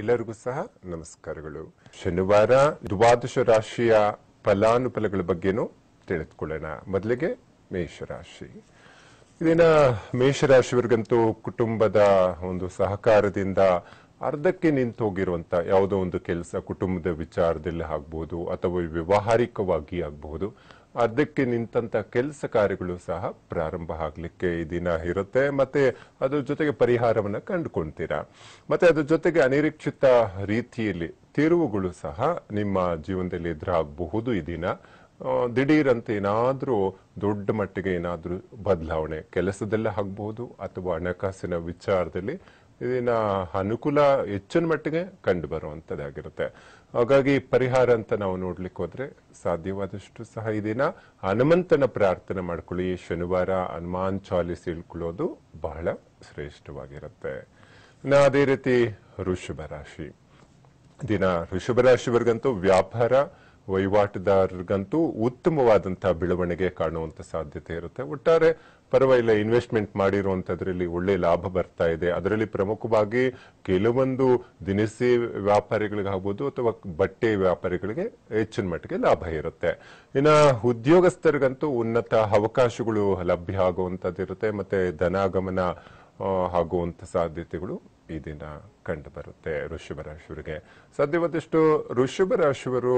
ಎಲ್ಲರಿಗೂ ಸಹ ನಮಸ್ಕಾರಗಳು ಶನಿವಾರ ದ್ವಾದಶ ರಾಶಿಯ ಫಲಾನುಫಲಗಳ ಬಗ್ಗೆನೂ ತಿಳಿದುಕೊಳ್ಳೋಣ ಮೊದಲಿಗೆ ಮೇಷರಾಶಿ ಇದಿನ ಮೇಷರಾಶಿಯವರಿಗಂತೂ ಕುಟುಂಬದ ಒಂದು ಸಹಕಾರದಿಂದ ಅರ್ಧಕ್ಕೆ ನಿಂತು ಹೋಗಿರುವಂತ ಯಾವುದೋ ಒಂದು ಕೆಲಸ ಕುಟುಂಬದ ವಿಚಾರದಲ್ಲಿ ಆಗ್ಬಹುದು ಅಥವಾ ವ್ಯವಹಾರಿಕವಾಗಿ ಆಗಬಹುದು ಅದಕ್ಕೆ ನಿಂತ ಕೆಲಸ ಕಾರ್ಯಗಳು ಸಹ ಪ್ರಾರಂಭ ಆಗಲಿಕ್ಕೆ ಈ ದಿನ ಇರುತ್ತೆ ಮತ್ತೆ ಅದ್ರ ಜೊತೆಗೆ ಪರಿಹಾರವನ್ನ ಕಂಡುಕೊಳ್ತೀರಾ ಮತ್ತೆ ಅದ್ರ ಜೊತೆಗೆ ಅನಿರೀಕ್ಷಿತ ರೀತಿಯಲ್ಲಿ ತಿರುವುಗಳು ಸಹ ನಿಮ್ಮ ಜೀವನದಲ್ಲಿ ಎದುರಾಗಬಹುದು ಈ ದಿನ ದಿಢೀರಂತೆ ಏನಾದರೂ ದೊಡ್ಡ ಮಟ್ಟಿಗೆ ಏನಾದರೂ ಬದಲಾವಣೆ ಕೆಲಸದಲ್ಲೇ ಆಗಬಹುದು ಅಥವಾ ಹಣಕಾಸಿನ ವಿಚಾರದಲ್ಲಿ ಇದನ್ನ ಅನುಕೂಲ ಹೆಚ್ಚಿನ ಮಟ್ಟಿಗೆ ಕಂಡು ಬರುವಂತದ್ದಾಗಿರುತ್ತೆ ಹಾಗಾಗಿ ಪರಿಹಾರ ಅಂತ ನಾವು ನೋಡ್ಲಿಕ್ಕೆ ಹೋದ್ರೆ ಸಾಧ್ಯವಾದಷ್ಟು ಸಹ ದಿನ ಹನುಮಂತನ ಪ್ರಾರ್ಥನೆ ಮಾಡ್ಕೊಳ್ಳಿ ಶನಿವಾರ ಹನುಮಾನ್ ಚಾಲಿಸಿ ಇಳ್ಕೊಳ್ಳೋದು ಬಹಳ ಶ್ರೇಷ್ಠವಾಗಿರುತ್ತೆ ನಾ ಅದೇ ರೀತಿ ಋಷಭ ರಾಶಿ ದಿನ ಋಷಭ ರಾಶಿವರ್ಗಂತೂ ವ್ಯಾಪಾರ ವಹಿವಾಟುದಾರರಿಗಂತೂ ಉತ್ತಮವಾದಂತಹ ಬೆಳವಣಿಗೆ ಕಾಣುವಂತ ಸಾಧ್ಯತೆ ಇರುತ್ತೆ ಒಟ್ಟಾರೆ ಪರವಾಗಿಲ್ಲ ಇನ್ವೆಸ್ಟ್ಮೆಂಟ್ ಮಾಡಿರುವಂತದ್ರಲ್ಲಿ ಒಳ್ಳೆ ಲಾಭ ಬರ್ತಾ ಇದೆ ಅದರಲ್ಲಿ ಪ್ರಮುಖವಾಗಿ ಕೆಲವೊಂದು ದಿನಸಿ ವ್ಯಾಪಾರಿಗಳಿಗಾಗ್ಬೋದು ಅಥವಾ ಬಟ್ಟೆ ವ್ಯಾಪಾರಿಗಳಿಗೆ ಹೆಚ್ಚಿನ ಮಟ್ಟಿಗೆ ಲಾಭ ಇರುತ್ತೆ ಇನ್ನು ಉದ್ಯೋಗಸ್ಥರಿಗಂತೂ ಉನ್ನತ ಅವಕಾಶಗಳು ಲಭ್ಯ ಆಗುವಂತದ್ದು ಇರುತ್ತೆ ಮತ್ತೆ ಧನಾಗಮನ ಆಗುವಂಥ ಸಾಧ್ಯತೆಗಳು ಈ ದಿನ ಕಂಡು ಬರುತ್ತೆ ಋಷಭ ರಾಶಿಯವರಿಗೆ ಸದ್ಯ ಒಂದಿಷ್ಟು ಋಷಭ ರಾಶಿಯವರು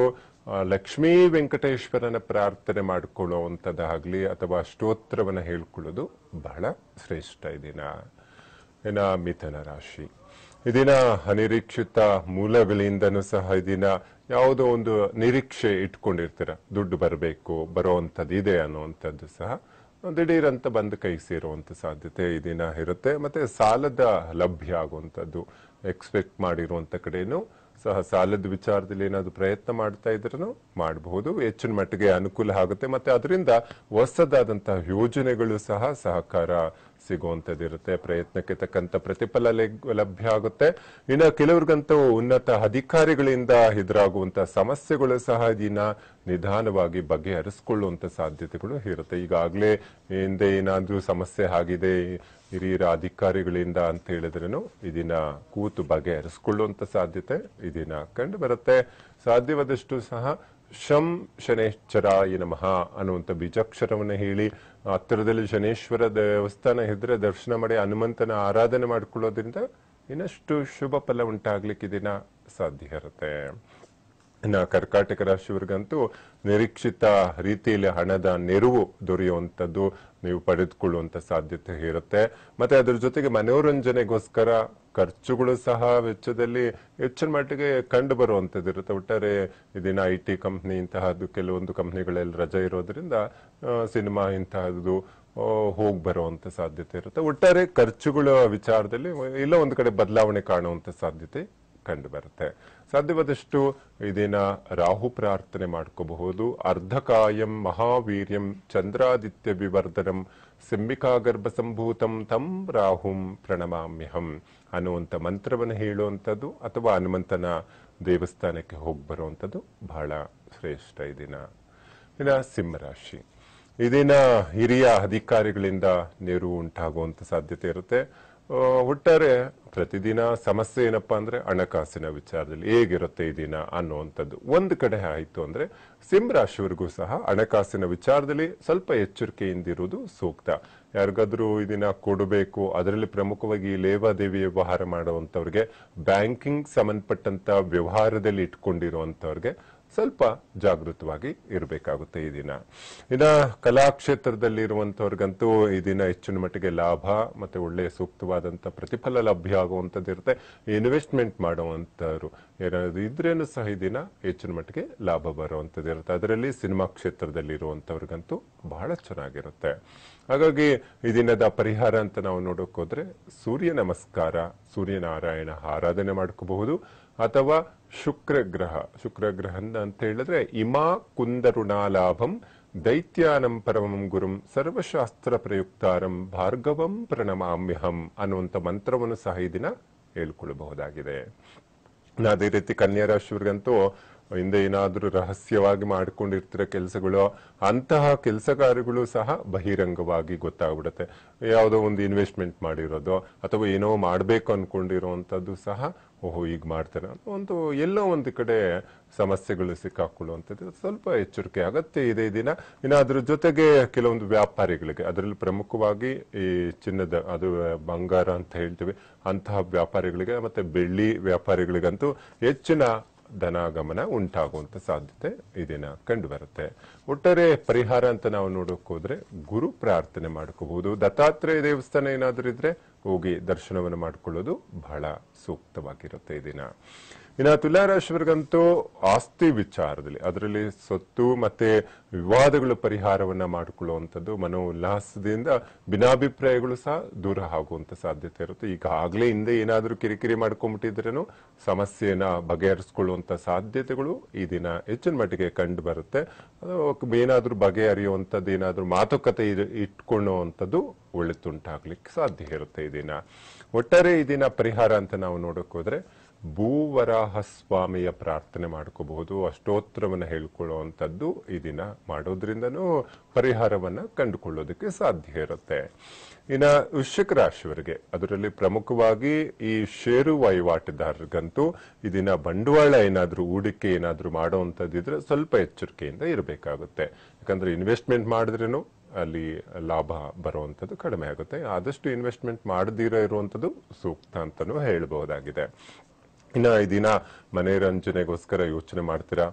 ಲಕ್ಷ್ಮೀ ವೆಂಕಟೇಶ್ವರನ ಪ್ರಾರ್ಥನೆ ಮಾಡಿಕೊಳ್ಳುವಂಥದ್ದಾಗಲಿ ಅಥವಾ ಸ್ತೋತ್ರವನ್ನು ಹೇಳ್ಕೊಳ್ಳೋದು ಬಹಳ ಶ್ರೇಷ್ಠ ಈ ದಿನ ಇನ್ನ ಮಿಥುನ ರಾಶಿ ಇದಿನ ಅನಿರೀಕ್ಷಿತ ಮೂಲಗಳಿಂದನೂ ಸಹ ಇದಿನ ಯಾವುದೋ ಒಂದು ನಿರೀಕ್ಷೆ ಇಟ್ಕೊಂಡಿರ್ತೀರ ದುಡ್ಡು ಬರಬೇಕು ಬರೋ ಇದೆ ಅನ್ನುವಂಥದ್ದು ಸಹ ದಿಢೀರಂತ ಬಂದು ಕೈ ಸೇರುವಂಥ ಸಾಧ್ಯತೆ ಈ ದಿನ ಇರುತ್ತೆ ಮತ್ತು ಸಾಲದ ಲಭ್ಯ ಆಗುವಂತದ್ದು ಎಕ್ಸ್ಪೆಕ್ಟ್ ಮಾಡಿರುವಂಥ ಕಡೆಯೂ ಸಹ ಸಾಲದ ವಿಚಾರದಲ್ಲಿ ಏನಾದರೂ ಪ್ರಯತ್ನ ಮಾಡ್ತಾ ಇದ್ರೂ ಮಾಡಬಹುದು ಹೆಚ್ಚಿನ ಮಟ್ಟಿಗೆ ಅನುಕೂಲ ಆಗುತ್ತೆ ಮತ್ತೆ ಅದರಿಂದ ಹೊಸದಾದಂತಹ ಯೋಜನೆಗಳು ಸಹ ಸಹಕಾರ ಸಿಗುವಂತದ್ದಿರುತ್ತೆ ಪ್ರಯತ್ನಕ್ಕೆ ತಕ್ಕಂತ ಪ್ರತಿಫಲ ಲಭ್ಯ ಆಗುತ್ತೆ ಇನ್ನು ಕೆಲವ್ರಿಗಂತೂ ಉನ್ನತ ಅಧಿಕಾರಿಗಳಿಂದ ಎದುರಾಗುವಂತಹ ಸಮಸ್ಯೆಗಳು ಸಹ ಇದನ್ನ ನಿಧಾನವಾಗಿ ಬಗೆಹರಿಸಿಕೊಳ್ಳುವಂತ ಸಾಧ್ಯತೆಗಳು ಇರುತ್ತೆ ಈಗಾಗಲೇ ಹಿಂದೆ ಏನಾದ್ರೂ ಸಮಸ್ಯೆ ಆಗಿದೆ ಹಿರಿಯರ ಅಧಿಕಾರಿಗಳಿಂದ ಅಂತ ಹೇಳಿದ್ರೂ ಇದನ್ನ ಕೂತು ಬಗೆಹರಿಸಿಕೊಳ್ಳುವಂತ ಸಾಧ್ಯತೆ ದಿನ ಕಂಡು ಬರುತ್ತೆ ಸಾಧ್ಯವಾದಷ್ಟು ಸಹ ಶಂ ಏನ ನಮಃ ಅನ್ನುವಂಥ ಬೀಜಾಕ್ಷರವನ್ನು ಹೇಳಿ ಹತ್ತಿರದಲ್ಲಿ ಶನೇಶ್ವರ ದೇವಸ್ಥಾನ ಇದ್ರೆ ದರ್ಶನ ಮಾಡಿ ಹನುಮಂತನ ಆರಾಧನೆ ಮಾಡಿಕೊಳ್ಳೋದ್ರಿಂದ ಇನ್ನಷ್ಟು ಶುಭ ಫಲ ಉಂಟಾಗ್ಲಿಕ್ಕೆ ದಿನ ಸಾಧ್ಯ ಇರುತ್ತೆ ಇನ್ನು ಕರ್ಕಾಟಕ ರಾಶಿಯವರಿಗಂತೂ ನಿರೀಕ್ಷಿತ ರೀತಿಯಲ್ಲಿ ಹಣದ ನೆರವು ದೊರೆಯುವಂಥದ್ದು ನೀವು ಪಡೆದುಕೊಳ್ಳುವಂತ ಸಾಧ್ಯತೆ ಇರುತ್ತೆ ಮತ್ತೆ ಅದರ ಜೊತೆಗೆ ಮನೋರಂಜನೆಗೋಸ್ಕರ ಖರ್ಚುಗಳು ಸಹ ವೆಚ್ಚದಲ್ಲಿ ಹೆಚ್ಚಿನ ಮಟ್ಟಿಗೆ ಕಂಡು ಬರುವಂತದ್ದು ಇರುತ್ತೆ ಒಟ್ಟಾರೆ ಇದಿನ ಐ ಟಿ ಕಂಪ್ನಿ ಇಂತಹದ್ದು ಕೆಲವೊಂದು ಕಂಪ್ನಿಗಳಲ್ಲಿ ರಜೆ ಇರೋದ್ರಿಂದ ಸಿನಿಮಾ ಇಂತಹದ್ದು ಹೋಗಿ ಬರುವಂತ ಸಾಧ್ಯತೆ ಇರುತ್ತೆ ಒಟ್ಟಾರೆ ಖರ್ಚುಗಳ ವಿಚಾರದಲ್ಲಿ ಇಲ್ಲ ಒಂದು ಕಡೆ ಬದಲಾವಣೆ ಕಾಣುವಂತ ಸಾಧ್ಯತೆ ಕಂಡು ಬರುತ್ತೆ ಸಾಧ್ಯವಾದಷ್ಟು ಇದನ್ನ ರಾಹು ಪ್ರಾರ್ಥನೆ ಮಾಡ್ಕೋಬಹುದು ಅರ್ಧಕಾಯಂ ಮಹಾವೀರ್ಯಂ ಚಂದ್ರಾದಿತ್ಯ ವಿವರ್ಧನಂ ಗರ್ಭ ಸಂಭೂತಂ ತಂ ರಾಹುಂ ಪ್ರಣಮಾಮ್ಯಹಂ ಅನ್ನುವಂಥ ಮಂತ್ರವನ್ನು ಹೇಳುವಂಥದ್ದು ಅಥವಾ ಹನುಮಂತನ ದೇವಸ್ಥಾನಕ್ಕೆ ಹೋಗಿ ಬರುವಂಥದ್ದು ಬಹಳ ಶ್ರೇಷ್ಠ ಇದೀನ ಇನ್ನು ಸಿಂಹರಾಶಿ ಇದನ್ನ ಹಿರಿಯ ಅಧಿಕಾರಿಗಳಿಂದ ನೆರವು ಉಂಟಾಗುವಂತ ಸಾಧ್ಯತೆ ಇರುತ್ತೆ ಒಟ್ಟಾರೆ ಪ್ರತಿದಿನ ಸಮಸ್ಯೆ ಏನಪ್ಪ ಅಂದ್ರೆ ಹಣಕಾಸಿನ ವಿಚಾರದಲ್ಲಿ ಹೇಗಿರುತ್ತೆ ಈ ದಿನ ಅನ್ನುವಂಥದ್ದು ಒಂದು ಕಡೆ ಆಯಿತು ಅಂದರೆ ರಾಶಿಯವರಿಗೂ ಸಹ ಹಣಕಾಸಿನ ವಿಚಾರದಲ್ಲಿ ಸ್ವಲ್ಪ ಎಚ್ಚರಿಕೆಯಿಂದಿರುವುದು ಸೂಕ್ತ ಯಾರಿಗಾದ್ರೂ ಇದನ್ನ ಕೊಡಬೇಕು ಅದರಲ್ಲಿ ಪ್ರಮುಖವಾಗಿ ಲೇವಾದೇವಿ ವ್ಯವಹಾರ ಮಾಡುವಂಥವ್ರಿಗೆ ಬ್ಯಾಂಕಿಂಗ್ ಸಂಬಂಧಪಟ್ಟಂತ ವ್ಯವಹಾರದಲ್ಲಿ ಇಟ್ಕೊಂಡಿರುವಂಥವ್ರಿಗೆ ಸ್ವಲ್ಪ ಜಾಗೃತವಾಗಿ ಇರಬೇಕಾಗುತ್ತೆ ಈ ದಿನ ಇನ್ನು ಕಲಾಕ್ಷೇತ್ರದಲ್ಲಿ ಇರುವಂತವ್ರಿಗಂತೂ ಈ ದಿನ ಹೆಚ್ಚಿನ ಮಟ್ಟಿಗೆ ಲಾಭ ಮತ್ತು ಒಳ್ಳೆಯ ಸೂಕ್ತವಾದಂಥ ಪ್ರತಿಫಲ ಲಭ್ಯ ಆಗುವಂಥದ್ದು ಇರುತ್ತೆ ಇನ್ವೆಸ್ಟ್ಮೆಂಟ್ ಮಾಡುವಂಥವ್ರು ಏನಾದ್ರು ಇದ್ರೇನು ಸಹ ಈ ದಿನ ಹೆಚ್ಚಿನ ಮಟ್ಟಿಗೆ ಲಾಭ ಬರುವಂಥದ್ದು ಇರುತ್ತೆ ಅದರಲ್ಲಿ ಸಿನಿಮಾ ಕ್ಷೇತ್ರದಲ್ಲಿ ಇರುವಂಥವ್ರಿಗಂತೂ ಬಹಳ ಚೆನ್ನಾಗಿರುತ್ತೆ ಹಾಗಾಗಿ ಈ ದಿನದ ಪರಿಹಾರ ಅಂತ ನಾವು ನೋಡೋಕ್ಕೋದ್ರೆ ಸೂರ್ಯ ನಮಸ್ಕಾರ ಸೂರ್ಯನಾರಾಯಣ ಆರಾಧನೆ ಮಾಡ್ಕೋಬಹುದು ಅಥವಾ ಶುಕ್ರಗ್ರಹ ಶುಕ್ರಗ್ರಹ ಅಂತ ಹೇಳಿದ್ರೆ ಇಮಾ ಕುಂದರುಣಾಲಾಭಂ ದೈತ್ಯಾನಂ ಪರಮಂ ಗುರುಂ ಸರ್ವಶಾಸ್ತ್ರ ಪ್ರಯುಕ್ತಾರಂ ಭಾರ್ಗವಂ ಪ್ರಣಮಾಮ್ಯಹಂ ಅನ್ನುವಂಥ ಮಂತ್ರವನ್ನು ಸಹ ಈ ದಿನ ಹೇಳ್ಕೊಳ್ಬಹುದಾಗಿದೆ ಅದೇ ರೀತಿ ಕನ್ಯಾ ರಾಶಿಯವರಿಗಂತೂ ಹಿಂದೆ ಏನಾದರೂ ರಹಸ್ಯವಾಗಿ ಮಾಡಿಕೊಂಡಿರ್ತಿರೋ ಕೆಲಸಗಳು ಅಂತಹ ಕೆಲಸ ಕಾರ್ಯಗಳು ಸಹ ಬಹಿರಂಗವಾಗಿ ಗೊತ್ತಾಗ್ಬಿಡುತ್ತೆ ಯಾವುದೋ ಒಂದು ಇನ್ವೆಸ್ಟ್ಮೆಂಟ್ ಮಾಡಿರೋದು ಅಥವಾ ಏನೋ ಮಾಡಬೇಕು ಅಂಥದ್ದು ಸಹ ಓಹೋ ಈಗ ಮಾಡ್ತಾರೆ ಒಂದು ಎಲ್ಲೋ ಒಂದು ಕಡೆ ಸಮಸ್ಯೆಗಳು ಸಿಕ್ಕಾಕೊಳ್ಳುವಂಥದ್ದು ಸ್ವಲ್ಪ ಎಚ್ಚರಿಕೆ ಅಗತ್ಯ ಇದೆ ದಿನ ಇನ್ನು ಅದ್ರ ಜೊತೆಗೆ ಕೆಲವೊಂದು ವ್ಯಾಪಾರಿಗಳಿಗೆ ಅದರಲ್ಲಿ ಪ್ರಮುಖವಾಗಿ ಈ ಚಿನ್ನದ ಅದು ಬಂಗಾರ ಅಂತ ಹೇಳ್ತೀವಿ ಅಂತಹ ವ್ಯಾಪಾರಿಗಳಿಗೆ ಮತ್ತು ಬೆಳ್ಳಿ ವ್ಯಾಪಾರಿಗಳಿಗಂತೂ ಹೆಚ್ಚಿನ ಧನಾಗಮನ ಉಂಟಾಗುವಂಥ ಸಾಧ್ಯತೆ ಈ ದಿನ ಕಂಡು ಬರುತ್ತೆ ಒಟ್ಟಾರೆ ಪರಿಹಾರ ಅಂತ ನಾವು ನೋಡೋಕೆ ಹೋದ್ರೆ ಗುರು ಪ್ರಾರ್ಥನೆ ಮಾಡ್ಕೋಬಹುದು ದತ್ತಾತ್ರೇಯ ದೇವಸ್ಥಾನ ಏನಾದರೂ ಇದ್ರೆ ಹೋಗಿ ದರ್ಶನವನ್ನು ಮಾಡಿಕೊಳ್ಳೋದು ಬಹಳ ಸೂಕ್ತವಾಗಿರುತ್ತೆ ಈ ದಿನ ಇನ್ನು ತುಲಾರಾಶಿಯವರಿಗಂತೂ ಆಸ್ತಿ ವಿಚಾರದಲ್ಲಿ ಅದರಲ್ಲಿ ಸೊತ್ತು ಮತ್ತೆ ವಿವಾದಗಳು ಪರಿಹಾರವನ್ನ ಮಾಡಿಕೊಳ್ಳುವಂಥದ್ದು ಉಲ್ಲಾಸದಿಂದ ಭಿನ್ನಾಭಿಪ್ರಾಯಗಳು ಸಹ ದೂರ ಆಗುವಂತ ಸಾಧ್ಯತೆ ಇರುತ್ತೆ ಈಗಾಗಲೇ ಹಿಂದೆ ಏನಾದರೂ ಕಿರಿಕಿರಿ ಮಾಡ್ಕೊಂಡ್ಬಿಟ್ಟಿದ್ರೇನು ಸಮಸ್ಯೆನ ಬಗೆಹರಿಸಿಕೊಳ್ಳುವಂತ ಸಾಧ್ಯತೆಗಳು ಈ ದಿನ ಹೆಚ್ಚಿನ ಮಟ್ಟಿಗೆ ಕಂಡು ಬರುತ್ತೆ ಏನಾದರೂ ಬಗೆಹರಿಯುವಂಥದ್ದು ಏನಾದರೂ ಮಾತುಕತೆ ಇಟ್ಕೊಳ್ಳುವಂಥದ್ದು ಒಳ್ಳೆ ತುಂಟಾಗ್ಲಿಕ್ಕೆ ಸಾಧ್ಯ ಇರುತ್ತೆ ಈ ದಿನ ಒಟ್ಟಾರೆ ಈ ದಿನ ಪರಿಹಾರ ಅಂತ ನಾವು ಹೋದ್ರೆ ಭೂವರಾಹ ಸ್ವಾಮಿಯ ಪ್ರಾರ್ಥನೆ ಮಾಡ್ಕೋಬಹುದು ಅಷ್ಟೋತ್ರವನ್ನು ಹೇಳ್ಕೊಳ್ಳುವಂಥದ್ದು ಈ ದಿನ ಮಾಡೋದ್ರಿಂದನೂ ಪರಿಹಾರವನ್ನು ಕಂಡುಕೊಳ್ಳೋದಕ್ಕೆ ಸಾಧ್ಯ ಇರುತ್ತೆ ಇನ್ನು ವೃಶ್ಚಿಕ ರಾಶಿಯವರಿಗೆ ಅದರಲ್ಲಿ ಪ್ರಮುಖವಾಗಿ ಈ ಷೇರು ವಹಿವಾಟುದಾರರಿಗಂತೂ ಇದನ್ನ ಬಂಡವಾಳ ಏನಾದರೂ ಹೂಡಿಕೆ ಏನಾದರೂ ಮಾಡುವಂಥದ್ದಿದ್ರೆ ಸ್ವಲ್ಪ ಎಚ್ಚರಿಕೆಯಿಂದ ಇರಬೇಕಾಗುತ್ತೆ ಯಾಕಂದರೆ ಇನ್ವೆಸ್ಟ್ಮೆಂಟ್ ಮಾಡಿದ್ರೂ ಅಲ್ಲಿ ಲಾಭ ಬರುವಂಥದ್ದು ಕಡಿಮೆ ಆಗುತ್ತೆ ಆದಷ್ಟು ಇನ್ವೆಸ್ಟ್ಮೆಂಟ್ ಮಾಡದಿರೋ ಇರುವಂಥದ್ದು ಸೂಕ್ತ ಅಂತಲೂ ಹೇಳಬಹುದಾಗಿದೆ ಇನ್ನು ದಿನ ಮನೋರಂಜನೆಗೋಸ್ಕರ ಯೋಚನೆ ಮಾಡ್ತೀರಾ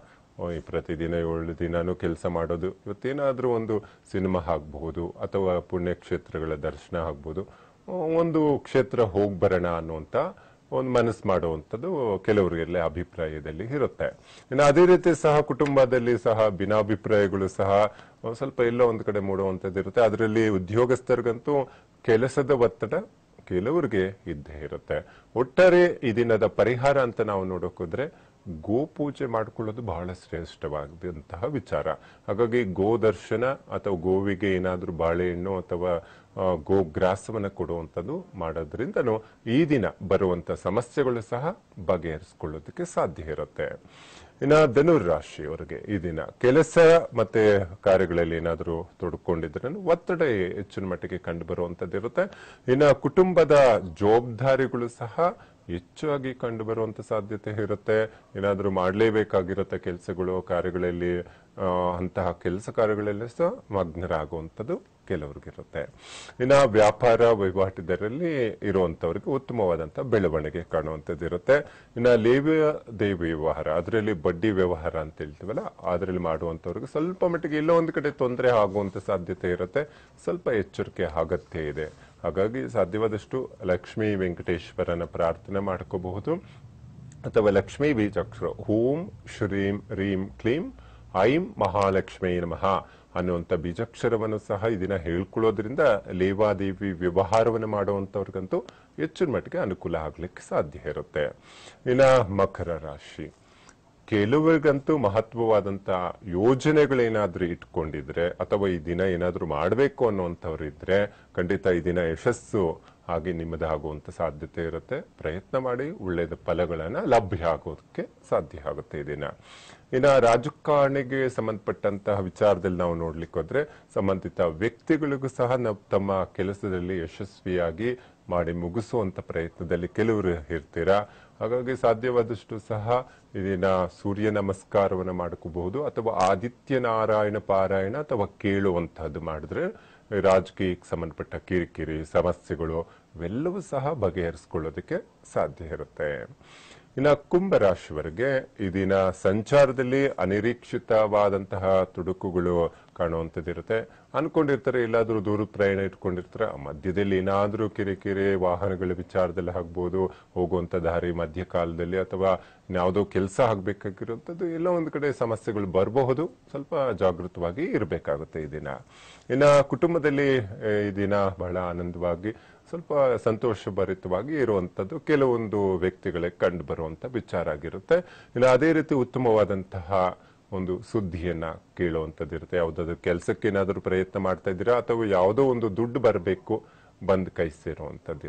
ಈ ಪ್ರತಿದಿನ ಏಳು ದಿನಾನು ಕೆಲಸ ಮಾಡೋದು ಇವತ್ತೇನಾದರೂ ಒಂದು ಸಿನಿಮಾ ಆಗ್ಬಹುದು ಅಥವಾ ಪುಣ್ಯಕ್ಷೇತ್ರಗಳ ದರ್ಶನ ಆಗ್ಬೋದು ಒಂದು ಕ್ಷೇತ್ರ ಹೋಗಿ ಬರೋಣ ಅನ್ನುವಂಥ ಒಂದು ಮನಸ್ಸು ಮಾಡುವಂಥದ್ದು ಕೆಲವರಿಗೆಲ್ಲ ಅಭಿಪ್ರಾಯದಲ್ಲಿ ಇರುತ್ತೆ ಇನ್ನು ಅದೇ ರೀತಿ ಸಹ ಕುಟುಂಬದಲ್ಲಿ ಸಹ ಭಿನ್ನಾಭಿಪ್ರಾಯಗಳು ಸಹ ಸ್ವಲ್ಪ ಎಲ್ಲ ಒಂದು ಕಡೆ ಮೂಡುವಂಥದ್ದು ಇರುತ್ತೆ ಅದರಲ್ಲಿ ಉದ್ಯೋಗಸ್ಥರಿಗಂತೂ ಕೆಲಸದ ಒತ್ತಡ ಕೆಲವರಿಗೆ ಇದ್ದೇ ಇರುತ್ತೆ ಒಟ್ಟಾರೆ ಈ ದಿನದ ಪರಿಹಾರ ಅಂತ ನಾವು ನೋಡೋಕೋದ್ರೆ ಗೋ ಪೂಜೆ ಮಾಡಿಕೊಳ್ಳೋದು ಬಹಳ ಶ್ರೇಷ್ಠವಾದಂತಹ ವಿಚಾರ ಹಾಗಾಗಿ ಗೋ ದರ್ಶನ ಅಥವಾ ಗೋವಿಗೆ ಏನಾದರೂ ಬಾಳೆಹಣ್ಣು ಅಥವಾ ಗೋ ಗ್ರಾಸವನ್ನು ಕೊಡುವಂಥದ್ದು ಮಾಡೋದ್ರಿಂದನೂ ಈ ದಿನ ಬರುವಂಥ ಸಮಸ್ಯೆಗಳು ಸಹ ಬಗೆಹರಿಸ್ಕೊಳ್ಳೋದಕ್ಕೆ ಸಾಧ್ಯ ಇರುತ್ತೆ ಇನ್ನ ಧನುರ್ ರಾಶಿಯವರಿಗೆ ಈ ದಿನ ಕೆಲಸ ಮತ್ತೆ ಕಾರ್ಯಗಳಲ್ಲಿ ಏನಾದರೂ ತೊಡ್ಕೊಂಡಿದ್ರೆ ಒತ್ತಡ ಹೆಚ್ಚಿನ ಮಟ್ಟಿಗೆ ಕಂಡು ಬರುವಂಥದ್ದು ಇರುತ್ತೆ ಇನ್ನ ಕುಟುಂಬದ ಜವಾಬ್ದಾರಿಗಳು ಸಹ ಹೆಚ್ಚಾಗಿ ಕಂಡು ಬರುವಂತ ಸಾಧ್ಯತೆ ಇರುತ್ತೆ ಏನಾದರೂ ಮಾಡಲೇಬೇಕಾಗಿರುತ್ತೆ ಕೆಲಸಗಳು ಕಾರ್ಯಗಳಲ್ಲಿ ಅಂತಹ ಕೆಲಸ ಕಾರ್ಯಗಳಲ್ಲಿ ಸಹ ಮಗ್ನರಾಗುವಂಥದ್ದು ಕೆಲವ್ರಿಗಿರುತ್ತೆ ಇನ್ನು ವ್ಯಾಪಾರ ವಹಿವಾಟಿದರಲ್ಲಿ ಇರುವಂಥವ್ರಿಗೆ ಉತ್ತಮವಾದಂತಹ ಬೆಳವಣಿಗೆ ಕಾಣುವಂಥದ್ದು ಇರುತ್ತೆ ಇನ್ನು ಲೇವ್ಯ ದೇವ ವ್ಯವಹಾರ ಅದರಲ್ಲಿ ಬಡ್ಡಿ ವ್ಯವಹಾರ ಅಂತ ಹೇಳ್ತೀವಲ್ಲ ಅದರಲ್ಲಿ ಮಾಡುವಂಥವ್ರಿಗೆ ಸ್ವಲ್ಪ ಮಟ್ಟಿಗೆ ಇಲ್ಲೋ ಒಂದು ಕಡೆ ತೊಂದರೆ ಆಗುವಂಥ ಸಾಧ್ಯತೆ ಇರುತ್ತೆ ಸ್ವಲ್ಪ ಎಚ್ಚರಿಕೆ ಅಗತ್ಯ ಇದೆ ಹಾಗಾಗಿ ಸಾಧ್ಯವಾದಷ್ಟು ಲಕ್ಷ್ಮೀ ವೆಂಕಟೇಶ್ವರನ ಪ್ರಾರ್ಥನೆ ಮಾಡ್ಕೋಬಹುದು ಅಥವಾ ಲಕ್ಷ್ಮೀ ಬೀಜಾಕ್ಷರ ಓಂ ಶ್ರೀಂ ರೀಂ ಕ್ಲೀಂ ಐಂ ಮಹಾಲಕ್ಷ್ಮೀ ನಮಃ ಅನ್ನುವಂಥ ಬೀಜಾಕ್ಷರವನ್ನು ಸಹ ಇದನ್ನ ಹೇಳ್ಕೊಳ್ಳೋದ್ರಿಂದ ಲೇವಾದೇವಿ ವ್ಯವಹಾರವನ್ನು ಮಾಡುವಂಥವ್ರಿಗಂತೂ ಹೆಚ್ಚಿನ ಮಟ್ಟಿಗೆ ಅನುಕೂಲ ಆಗ್ಲಿಕ್ಕೆ ಸಾಧ್ಯ ಇರುತ್ತೆ ಇನ್ನ ಮಕರ ರಾಶಿ ಕೆಲವರಿಗಂತೂ ಮಹತ್ವವಾದಂಥ ಯೋಜನೆಗಳೇನಾದ್ರೂ ಇಟ್ಕೊಂಡಿದ್ರೆ ಅಥವಾ ಈ ದಿನ ಏನಾದರೂ ಮಾಡಬೇಕು ಅನ್ನೋಂಥವ್ರು ಇದ್ರೆ ಖಂಡಿತ ಈ ದಿನ ಯಶಸ್ಸು ಹಾಗೆ ನಿಮ್ಮದೇ ಆಗುವಂಥ ಸಾಧ್ಯತೆ ಇರುತ್ತೆ ಪ್ರಯತ್ನ ಮಾಡಿ ಒಳ್ಳೆಯದ ಫಲಗಳನ್ನು ಲಭ್ಯ ಆಗೋದಕ್ಕೆ ಸಾಧ್ಯ ಆಗುತ್ತೆ ಇದನ್ನು ಇನ್ನು ರಾಜಕಾರಣಿಗೆ ಸಂಬಂಧಪಟ್ಟಂತಹ ವಿಚಾರದಲ್ಲಿ ನಾವು ನೋಡ್ಲಿಕ್ಕೆ ಹೋದ್ರೆ ಸಂಬಂಧಿತ ವ್ಯಕ್ತಿಗಳಿಗೂ ಸಹ ನಾವು ತಮ್ಮ ಕೆಲಸದಲ್ಲಿ ಯಶಸ್ವಿಯಾಗಿ ಮಾಡಿ ಮುಗಿಸುವಂಥ ಪ್ರಯತ್ನದಲ್ಲಿ ಕೆಲವರು ಇರ್ತೀರಾ ಹಾಗಾಗಿ ಸಾಧ್ಯವಾದಷ್ಟು ಸಹ ಇದನ್ನು ಸೂರ್ಯ ನಮಸ್ಕಾರವನ್ನು ಮಾಡ್ಕೋಬಹುದು ಅಥವಾ ಆದಿತ್ಯನಾರಾಯಣ ಪಾರಾಯಣ ಅಥವಾ ಕೇಳುವಂತಹದ್ದು ಮಾಡಿದ್ರೆ ರಾಜಕೀಯಕ್ಕೆ ಸಂಬಂಧಪಟ್ಟ ಕಿರಿಕಿರಿ ಸಮಸ್ಯೆಗಳು ಇವೆಲ್ಲವೂ ಸಹ ಬಗೆಹರಿಸ್ಕೊಳ್ಳೋದಕ್ಕೆ ಸಾಧ್ಯ ಇರುತ್ತೆ ಇನ್ನು ಕುಂಭರಾಶಿವರಿಗೆ ಈ ದಿನ ಸಂಚಾರದಲ್ಲಿ ಅನಿರೀಕ್ಷಿತವಾದಂತಹ ತುಡುಕುಗಳು ಕಾಣುವಂಥದ್ದಿರುತ್ತೆ ಅಂದ್ಕೊಂಡಿರ್ತಾರೆ ಎಲ್ಲಾದರೂ ದೂರ ಪ್ರಯಾಣ ಇಟ್ಕೊಂಡಿರ್ತಾರೆ ಆ ಮಧ್ಯದಲ್ಲಿ ಏನಾದರೂ ಕಿರಿಕಿರಿ ವಾಹನಗಳ ವಿಚಾರದಲ್ಲಿ ಆಗ್ಬೋದು ಹೋಗುವಂಥ ದಾರಿ ಮಧ್ಯ ಕಾಲದಲ್ಲಿ ಅಥವಾ ಯಾವುದೋ ಕೆಲಸ ಆಗಬೇಕಾಗಿರುವಂಥದ್ದು ಎಲ್ಲ ಒಂದು ಕಡೆ ಸಮಸ್ಯೆಗಳು ಬರಬಹುದು ಸ್ವಲ್ಪ ಜಾಗೃತವಾಗಿ ಇರಬೇಕಾಗುತ್ತೆ ಈ ದಿನ ಇನ್ನು ಕುಟುಂಬದಲ್ಲಿ ಈ ದಿನ ಬಹಳ ಆನಂದವಾಗಿ ಸ್ವಲ್ಪ ಸಂತೋಷಭರಿತವಾಗಿ ಇರುವಂಥದ್ದು ಕೆಲವೊಂದು ವ್ಯಕ್ತಿಗಳಿಗೆ ಕಂಡು ಬರುವಂಥ ವಿಚಾರ ಆಗಿರುತ್ತೆ ಇನ್ನು ಅದೇ ರೀತಿ ಉತ್ತಮವಾದಂತಹ ಒಂದು ಸುದ್ದಿಯನ್ನು ಕೇಳುವಂಥದ್ದಿರುತ್ತೆ ಕೆಲಸಕ್ಕೆ ಕೆಲಸಕ್ಕೇನಾದರೂ ಪ್ರಯತ್ನ ಮಾಡ್ತಾ ಇದ್ದೀರಾ ಅಥವಾ ಯಾವುದೋ ಒಂದು ದುಡ್ಡು ಬರಬೇಕು ಬಂದ್ ಕೈ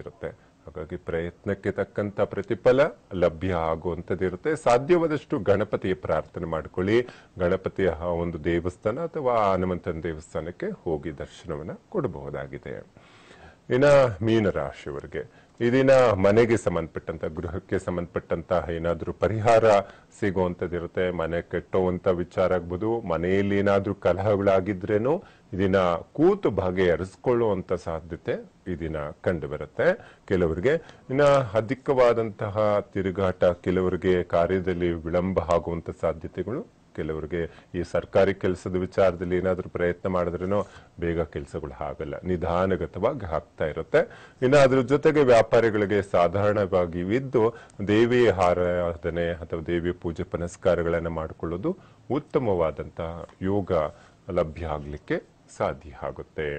ಇರುತ್ತೆ ಹಾಗಾಗಿ ಪ್ರಯತ್ನಕ್ಕೆ ತಕ್ಕಂತ ಪ್ರತಿಫಲ ಲಭ್ಯ ಆಗುವಂಥದ್ದಿರುತ್ತೆ ಸಾಧ್ಯವಾದಷ್ಟು ಗಣಪತಿಯ ಪ್ರಾರ್ಥನೆ ಮಾಡ್ಕೊಳ್ಳಿ ಗಣಪತಿಯ ಒಂದು ದೇವಸ್ಥಾನ ಅಥವಾ ಹನುಮಂತನ ದೇವಸ್ಥಾನಕ್ಕೆ ಹೋಗಿ ದರ್ಶನವನ್ನು ಕೊಡಬಹುದಾಗಿದೆ ಇನ್ನ ಮೀನರಾಶಿಯವರಿಗೆ ಇದಿನ ಮನೆಗೆ ಸಂಬಂಧಪಟ್ಟಂತ ಗೃಹಕ್ಕೆ ಸಂಬಂಧಪಟ್ಟಂತಹ ಏನಾದರೂ ಪರಿಹಾರ ಸಿಗುವಂಥದ್ದಿರುತ್ತೆ ಮನೆ ಕೆಟ್ಟುವಂಥ ವಿಚಾರ ಆಗ್ಬೋದು ಮನೆಯಲ್ಲಿ ಏನಾದರೂ ಕಲಹಗಳಾಗಿದ್ರೇನು ಇದನ್ನ ಕೂತು ಅರಿಸ್ಕೊಳ್ಳುವಂಥ ಸಾಧ್ಯತೆ ಇದನ್ನ ಕಂಡು ಬರುತ್ತೆ ಕೆಲವರಿಗೆ ಇನ್ನು ಅಧಿಕವಾದಂತಹ ತಿರುಗಾಟ ಕೆಲವರಿಗೆ ಕಾರ್ಯದಲ್ಲಿ ವಿಳಂಬ ಆಗುವಂಥ ಸಾಧ್ಯತೆಗಳು ಕೆಲವರಿಗೆ ಈ ಸರ್ಕಾರಿ ಕೆಲಸದ ವಿಚಾರದಲ್ಲಿ ಏನಾದರೂ ಪ್ರಯತ್ನ ಮಾಡಿದ್ರೂ ಬೇಗ ಕೆಲಸಗಳು ಆಗಲ್ಲ ನಿಧಾನಗತವಾಗಿ ಆಗ್ತಾ ಇರುತ್ತೆ ಇನ್ನು ಅದ್ರ ಜೊತೆಗೆ ವ್ಯಾಪಾರಿಗಳಿಗೆ ಸಾಧಾರಣವಾಗಿ ಇದ್ದು ದೇವಿ ಆರಾಧನೆ ಅಥವಾ ದೇವಿ ಪೂಜೆ ಪುನಸ್ಕಾರಗಳನ್ನು ಮಾಡಿಕೊಳ್ಳೋದು ಉತ್ತಮವಾದಂತಹ ಯೋಗ ಲಭ್ಯ ಆಗಲಿಕ್ಕೆ ಸಾಧ್ಯ ಆಗುತ್ತೆ